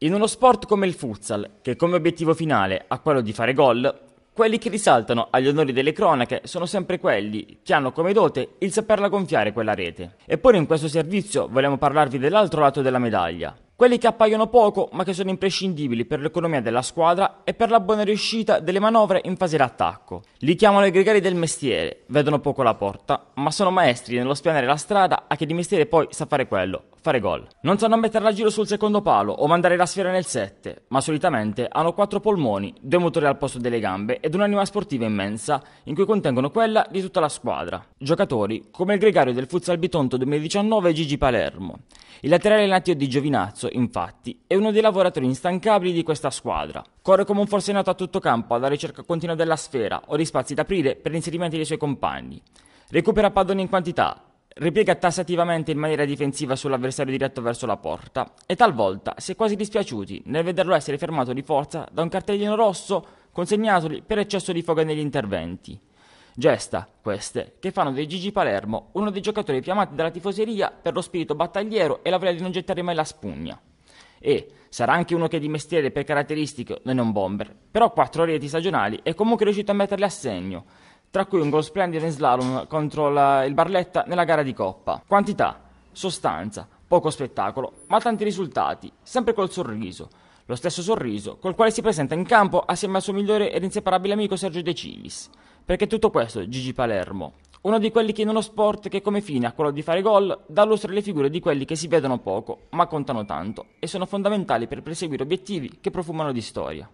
In uno sport come il futsal, che come obiettivo finale ha quello di fare gol, quelli che risaltano agli onori delle cronache sono sempre quelli che hanno come dote il saperla gonfiare quella rete. Eppure in questo servizio vogliamo parlarvi dell'altro lato della medaglia, quelli che appaiono poco ma che sono imprescindibili per l'economia della squadra e per la buona riuscita delle manovre in fase d'attacco. Li chiamano i gregari del mestiere, vedono poco la porta, ma sono maestri nello spianare la strada a chi di mestiere poi sa fare quello, fare gol. Non sanno metterla a giro sul secondo palo o mandare la sfera nel 7, ma solitamente hanno quattro polmoni, due motori al posto delle gambe ed un'anima sportiva immensa in cui contengono quella di tutta la squadra. Giocatori come il gregario del Futsal Bitonto 2019 Gigi Palermo il laterale natio di Giovinazzo, infatti, è uno dei lavoratori instancabili di questa squadra. Corre come un forsenato a tutto campo alla ricerca continua della sfera o di spazi da aprire per l'inserimento dei suoi compagni. Recupera padroni in quantità, ripiega tassativamente in maniera difensiva sull'avversario diretto verso la porta e talvolta si è quasi dispiaciuti nel vederlo essere fermato di forza da un cartellino rosso consegnatogli per eccesso di foga negli interventi. Gesta, queste, che fanno di Gigi Palermo uno dei giocatori più amati dalla tifoseria per lo spirito battagliero e la voglia di non gettare mai la spugna. E sarà anche uno che di mestiere per caratteristiche non è un bomber, però quattro reti stagionali è comunque riuscito a metterle a segno, tra cui un gol splendido in slalom contro la, il Barletta nella gara di Coppa. Quantità, sostanza, poco spettacolo, ma tanti risultati, sempre col sorriso, lo stesso sorriso col quale si presenta in campo assieme al suo migliore ed inseparabile amico Sergio De Civis. Perché tutto questo, Gigi Palermo, uno di quelli che in uno sport che come fine ha quello di fare gol, dà lustro alle figure di quelli che si vedono poco, ma contano tanto, e sono fondamentali per perseguire obiettivi che profumano di storia.